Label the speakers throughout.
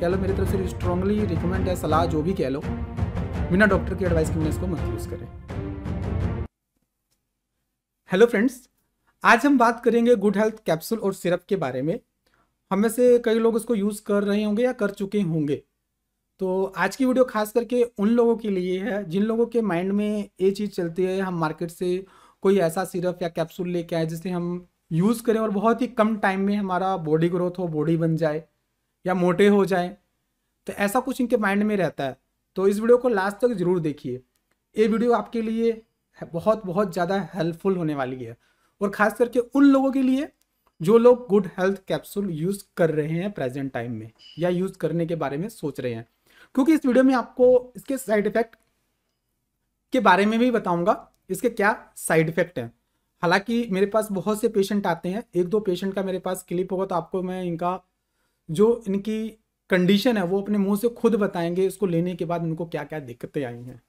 Speaker 1: कह लो मेरी तरफ से स्ट्रांगली रिकमेंड है सलाह जो भी कह लो बिना डॉक्टर की एडवाइस के मैं इसको मत यूज़ करें हेलो फ्रेंड्स आज हम बात करेंगे गुड हेल्थ कैप्सूल और सिरप के बारे में हमें से कई लोग इसको यूज़ कर रहे होंगे या कर चुके होंगे तो आज की वीडियो खास करके उन लोगों के लिए है जिन लोगों के माइंड में ये चीज़ चलती है हम मार्केट से कोई ऐसा सिरप या कैप्सूल लेके आए जिसे हम यूज़ करें और बहुत ही कम टाइम में हमारा बॉडी ग्रोथ हो बॉडी बन जाए या मोटे हो जाएं तो ऐसा कुछ इनके माइंड में रहता है तो इस वीडियो को लास्ट तक ज़रूर देखिए ये वीडियो आपके लिए बहुत बहुत ज़्यादा हेल्पफुल होने वाली है और ख़ास करके उन लोगों के लिए जो लोग गुड हेल्थ कैप्सूल यूज़ कर रहे हैं प्रेजेंट टाइम में या यूज़ करने के बारे में सोच रहे हैं क्योंकि इस वीडियो में आपको इसके साइड इफ़ेक्ट के बारे में भी बताऊंगा इसके क्या साइड इफ़ेक्ट हैं हालांकि मेरे पास बहुत से पेशेंट आते हैं एक दो पेशेंट का मेरे पास क्लिप होगा तो आपको मैं इनका जो इनकी कंडीशन है वो अपने मुंह से खुद बताएंगे इसको लेने के बाद उनको क्या क्या दिक्कतें आई हैं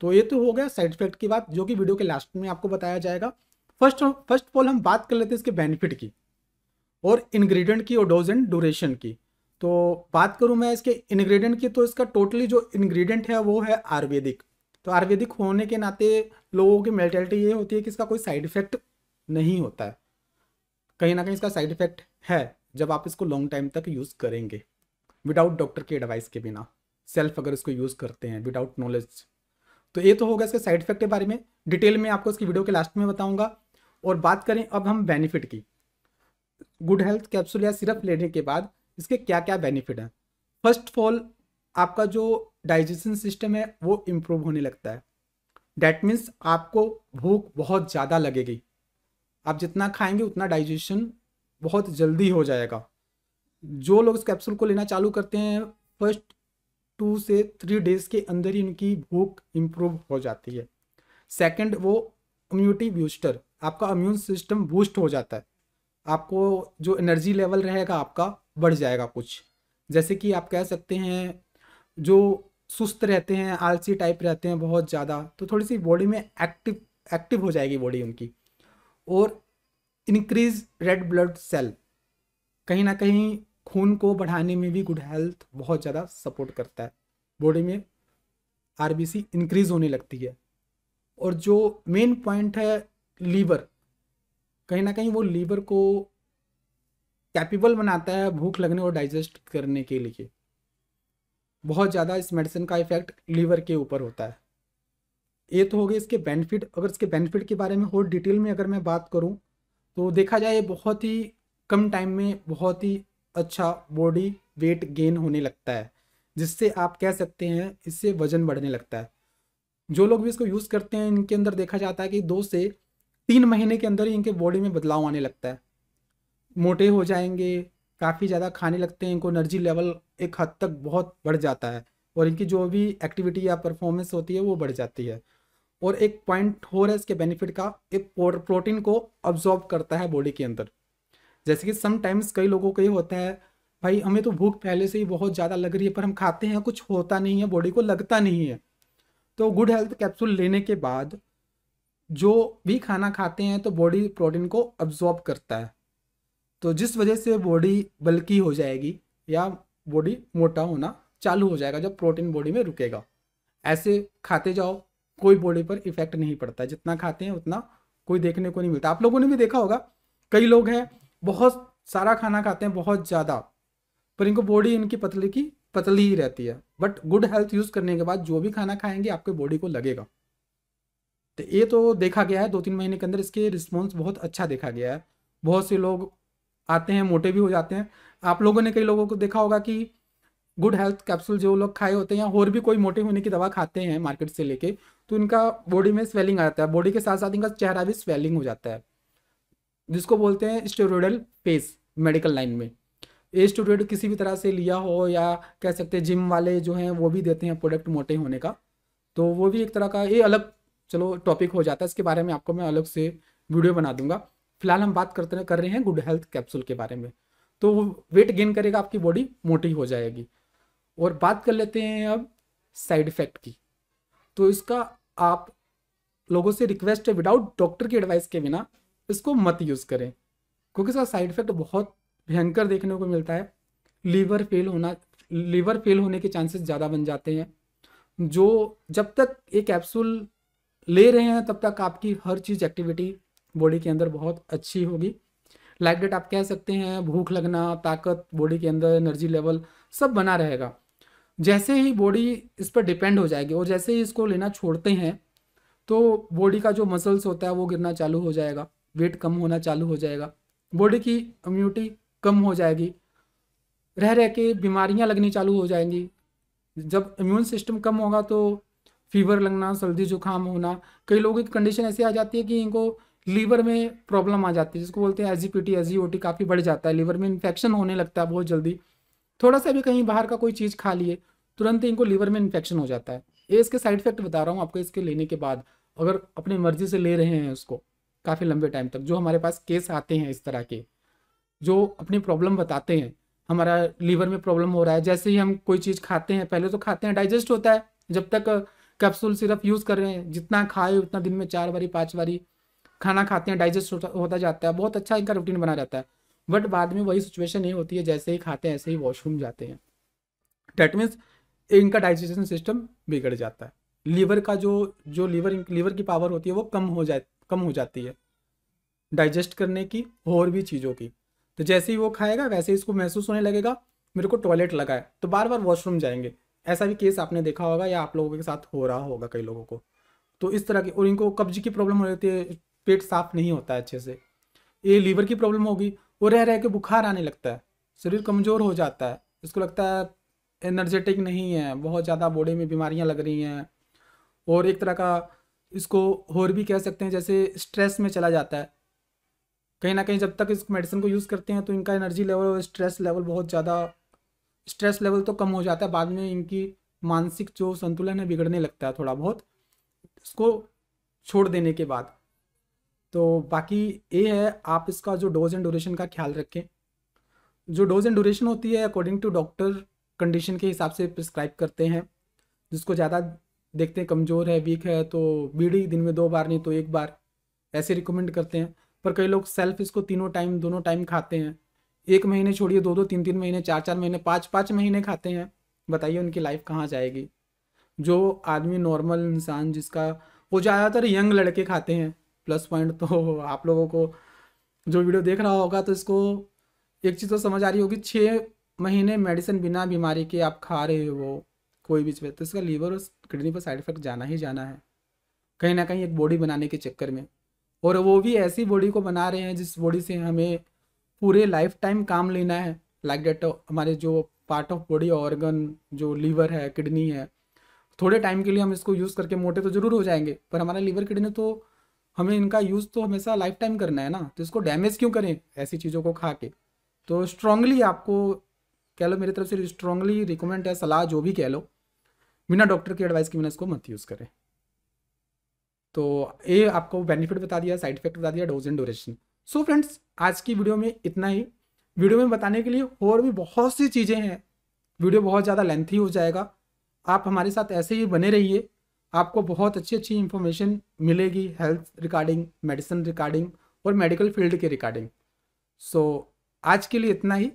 Speaker 1: तो ये तो हो गया साइड इफेक्ट की बात जो कि वीडियो के लास्ट में आपको बताया जाएगा फर्स्ट फर्स्ट ऑफ ऑल हम बात कर लेते हैं इसके बेनिफिट की और इन्ग्रीडियंट की और डोज एंड ड्यूरेशन की तो बात करूँ मैं इसके इन्ग्रीडियंट की तो इसका टोटली जो इन्ग्रीडियंट है वो है आयुर्वेदिक तो आयुर्वेदिक होने के नाते लोगों की मेंटेलिटी ये होती है कि इसका कोई साइड इफेक्ट नहीं होता है कहीं ना कहीं इसका साइड इफेक्ट है जब आप इसको लॉन्ग टाइम तक यूज़ करेंगे विदाउट डॉक्टर के एडवाइस के बिना सेल्फ अगर इसको यूज़ करते हैं विदाउट नॉलेज तो ये तो होगा इसके साइड इफेक्ट के बारे में डिटेल में आपको इसकी वीडियो के लास्ट में बताऊंगा और बात करें अब हम बेनिफिट की गुड हेल्थ कैप्सूल या सिरप लेने के बाद इसके क्या क्या बेनिफिट हैं फर्स्ट ऑफ ऑल आपका जो डाइजेशन सिस्टम है वो इम्प्रूव होने लगता है डैट मीन्स आपको भूख बहुत ज़्यादा लगेगी आप जितना खाएंगे उतना डाइजेशन बहुत जल्दी हो जाएगा जो लोग इस कैप्सूल को लेना चालू करते हैं फर्स्ट टू से थ्री डेज के अंदर ही उनकी भूख इम्प्रूव हो जाती है सेकंड वो इम्यूनिटी बूस्टर आपका इम्यून सिस्टम बूस्ट हो जाता है आपको जो एनर्जी लेवल रहेगा आपका बढ़ जाएगा कुछ जैसे कि आप कह सकते हैं जो सुस्त रहते हैं आलसी टाइप रहते हैं बहुत ज़्यादा तो थोड़ी सी बॉडी में एक्टिव एक्टिव हो जाएगी बॉडी उनकी और इंक्रीज रेड ब्लड सेल कहीं ना कहीं खून को बढ़ाने में भी गुड हेल्थ बहुत ज़्यादा सपोर्ट करता है बॉडी में आर इंक्रीज होने लगती है और जो मेन पॉइंट है लीवर कहीं ना कहीं वो लीवर को कैपेबल बनाता है भूख लगने और डाइजेस्ट करने के लिए बहुत ज़्यादा इस मेडिसिन का इफेक्ट लीवर के ऊपर होता है ये तो हो गए इसके बेनिफिट अगर इसके बेनिफिट के बारे में और डिटेल में अगर मैं बात करूँ तो देखा जाए बहुत ही कम टाइम में बहुत ही अच्छा बॉडी वेट गेन होने लगता है जिससे आप कह सकते हैं इससे वजन बढ़ने लगता है जो लोग भी इसको यूज़ करते हैं इनके अंदर देखा जाता है कि दो से तीन महीने के अंदर ही इनके बॉडी में बदलाव आने लगता है मोटे हो जाएंगे काफ़ी ज़्यादा खाने लगते हैं इनको एनर्जी लेवल एक हद तक बहुत बढ़ जाता है और इनकी जो भी एक्टिविटी या परफॉर्मेंस होती है वो बढ़ जाती है और एक पॉइंट हो रहा है इसके बेनिफिट का एक प्रोटीन को ऑब्जॉर्ब करता है बॉडी के अंदर जैसे कि समटाइम्स कई लोगों को ये होता है भाई हमें तो भूख पहले से ही बहुत ज़्यादा लग रही है पर हम खाते हैं कुछ होता नहीं है बॉडी को लगता नहीं है तो गुड हेल्थ कैप्सूल लेने के बाद जो भी खाना खाते हैं तो बॉडी प्रोटीन को अब्जॉर्ब करता है तो जिस वजह से बॉडी बल्की हो जाएगी या बॉडी मोटा होना चालू हो जाएगा जब प्रोटीन बॉडी में रुकेगा ऐसे खाते जाओ कोई बॉडी पर इफेक्ट नहीं पड़ता है जितना खाते हैं उतना कोई देखने को नहीं मिलता आप लोगों ने भी देखा होगा कई लोग हैं बहुत सारा खाना खाते हैं बहुत ज़्यादा पर इनको बॉडी इनकी पतली की पतली ही रहती है बट गुड हेल्थ यूज़ करने के बाद जो भी खाना खाएंगे आपके बॉडी को लगेगा तो ये तो देखा गया है दो तीन महीने के अंदर इसके रिस्पॉन्स बहुत अच्छा देखा गया है बहुत से लोग आते हैं मोटे भी हो जाते हैं आप लोगों ने कई लोगों को देखा होगा कि गुड हेल्थ कैप्सूल जो लोग खाए होते हैं या और भी कोई मोटे होने की दवा खाते हैं मार्केट से लेके तो इनका बॉडी में स्वेलिंग आ जाता है बॉडी के साथ साथ इनका चेहरा भी स्वेलिंग हो जाता है जिसको बोलते हैं स्टेरोडल फेस मेडिकल लाइन में ये स्टेरोड किसी भी तरह से लिया हो या कह सकते हैं जिम वाले जो हैं वो भी देते हैं प्रोडक्ट मोटे होने का तो वो भी एक तरह का ये अलग चलो टॉपिक हो जाता है इसके बारे में आपको मैं अलग से वीडियो बना दूंगा फिलहाल हम बात करते कर रहे हैं गुड हेल्थ कैप्सूल के बारे में तो वेट गेन करेगा आपकी बॉडी मोटी हो जाएगी और बात कर लेते हैं अब साइड इफेक्ट की तो इसका आप लोगों से रिक्वेस्ट है विदाउट डॉक्टर की एडवाइस के बिना इसको मत यूज़ करें क्योंकि इसका साइड इफेक्ट बहुत भयंकर देखने को मिलता है लीवर फेल होना लीवर फेल होने के चांसेस ज़्यादा बन जाते हैं जो जब तक ये कैप्सूल ले रहे हैं तब तक आपकी हर चीज़ एक्टिविटी बॉडी के अंदर बहुत अच्छी होगी लाइक डेट आप कह सकते हैं भूख लगना ताकत बॉडी के अंदर एनर्जी लेवल सब बना रहेगा जैसे ही बॉडी इस पर डिपेंड हो जाएगी और जैसे ही इसको लेना छोड़ते हैं तो बॉडी का जो मसल्स होता है वो गिरना चालू हो जाएगा वेट कम होना चालू हो जाएगा बॉडी की इम्यूनिटी कम हो जाएगी रह रह के बीमारियां लगनी चालू हो जाएंगी जब इम्यून सिस्टम कम होगा तो फीवर लगना सर्दी जुकाम होना कई लोगों की कंडीशन ऐसी आ जाती है कि इनको लीवर में प्रॉब्लम आ जाती है जिसको बोलते हैं एजीपीटी एजीओटी काफ़ी बढ़ जाता है लीवर में इन्फेक्शन होने लगता है बहुत जल्दी थोड़ा सा भी कहीं बाहर का कोई चीज़ खा लिए तुरंत ही इनको लीवर में इन्फेक्शन हो जाता है ये इसके साइड इफेक्ट बता रहा हूँ आपको इसके लेने के बाद अगर अपनी मर्जी से ले रहे हैं उसको काफ़ी लंबे टाइम तक जो हमारे पास केस आते हैं इस तरह के जो अपनी प्रॉब्लम बताते हैं हमारा लीवर में प्रॉब्लम हो रहा है जैसे ही हम कोई चीज़ खाते हैं पहले तो खाते हैं डाइजेस्ट होता है जब तक कैप्सूल सिरप यूज़ कर रहे हैं जितना खाए उतना दिन में चार बारी पाँच बारी खाना खाते हैं डाइजेस्ट होता, होता जाता है बहुत अच्छा इनका रूटीन बना रहता है बट बाद में वही सिचुएशन नहीं होती है जैसे ही खाते हैं ऐसे ही वॉशरूम जाते हैं डेट मीन्स इनका डाइजेशन सिस्टम बिगड़ जाता है लीवर का जो जो लीवर लीवर की पावर होती है वो कम हो जाए कम हो जाती है डाइजेस्ट करने की और भी चीज़ों की तो जैसे ही वो खाएगा वैसे ही इसको महसूस होने लगेगा मेरे को टॉयलेट लगा है तो बार बार वॉशरूम जाएंगे ऐसा भी केस आपने देखा होगा या आप लोगों के साथ हो रहा होगा कई लोगों को तो इस तरह की और इनको कब्ज की प्रॉब्लम हो जाती है पेट साफ नहीं होता है अच्छे से ये लीवर की प्रॉब्लम होगी वो रह रह के बुखार आने लगता है शरीर कमज़ोर हो जाता है इसको लगता है एनर्जेटिक नहीं है बहुत ज़्यादा बॉडी में बीमारियाँ लग रही हैं और एक तरह का इसको और भी कह सकते हैं जैसे स्ट्रेस में चला जाता है कहीं ना कहीं जब तक इस मेडिसिन को यूज़ करते हैं तो इनका एनर्जी लेवल और स्ट्रेस लेवल बहुत ज़्यादा स्ट्रेस लेवल तो कम हो जाता है बाद में इनकी मानसिक जो संतुलन है बिगड़ने लगता है थोड़ा बहुत इसको छोड़ देने के बाद तो बाकी ये है आप इसका जो डोज एंड ड्यूरेशन का ख्याल रखें जो डोज एंड ड्यूरेशन होती है अकॉर्डिंग टू डॉक्टर कंडीशन के हिसाब से प्रिस्क्राइब करते हैं जिसको ज़्यादा देखते हैं कमज़ोर है वीक है तो बीड़ी दिन में दो बार नहीं तो एक बार ऐसे रिकमेंड करते हैं पर कई लोग सेल्फ इसको तीनों टाइम दोनों टाइम खाते हैं एक महीने छोड़िए दो दो तीन तीन महीने चार चार महीने पाँच पाँच महीने खाते हैं बताइए उनकी लाइफ कहाँ जाएगी जो आदमी नॉर्मल इंसान जिसका वो ज़्यादातर यंग लड़के खाते हैं प्लस पॉइंट तो आप लोगों को जो वीडियो देख रहा होगा तो इसको एक चीज़ तो समझ आ रही होगी छः महीने मेडिसिन बिना बीमारी के आप खा रहे हो कोई भी चीज़ तो इसका लीवर और किडनी पर साइड इफेक्ट जाना ही जाना है कहीं ना कहीं एक बॉडी बनाने के चक्कर में और वो भी ऐसी बॉडी को बना रहे हैं जिस बॉडी से हमें पूरे लाइफ टाइम काम लेना है लाइक डेट हमारे जो पार्ट ऑफ बॉडी ऑर्गन जो लीवर है किडनी है थोड़े टाइम के लिए हम इसको यूज़ करके मोटे तो ज़रूर हो जाएंगे पर हमारा लीवर किडनी तो हमें इनका यूज़ तो हमेशा लाइफ टाइम करना है ना तो इसको डैमेज क्यों करें ऐसी चीज़ों को खा के तो स्ट्रांगली आपको कह लो मेरी तरफ से स्ट्रांगली रिकमेंड है सलाह जो भी कह लो बिना डॉक्टर की एडवाइस के बिना इसको मत यूज़ करें तो ये आपको बेनिफिट बता दिया साइड इफेक्ट बता दिया dose and duration so friends आज की वीडियो में इतना ही वीडियो में बताने के लिए और भी बहुत सी चीज़ें हैं वीडियो बहुत ज़्यादा लेंथी हो जाएगा आप हमारे साथ ऐसे ही बने रहिए आपको बहुत अच्छी अच्छी इन्फॉर्मेशन मिलेगी हेल्थ रिकॉर्डिंग मेडिसिन रिकॉर्डिंग और मेडिकल फील्ड के रिकॉर्डिंग सो so, आज के लिए इतना ही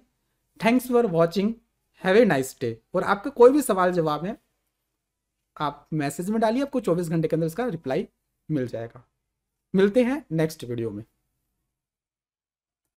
Speaker 1: thanks for watching have a nice day और आपका कोई भी सवाल जवाब है आप मैसेज में डालिए आपको 24 घंटे के अंदर इसका रिप्लाई मिल जाएगा मिलते हैं नेक्स्ट वीडियो में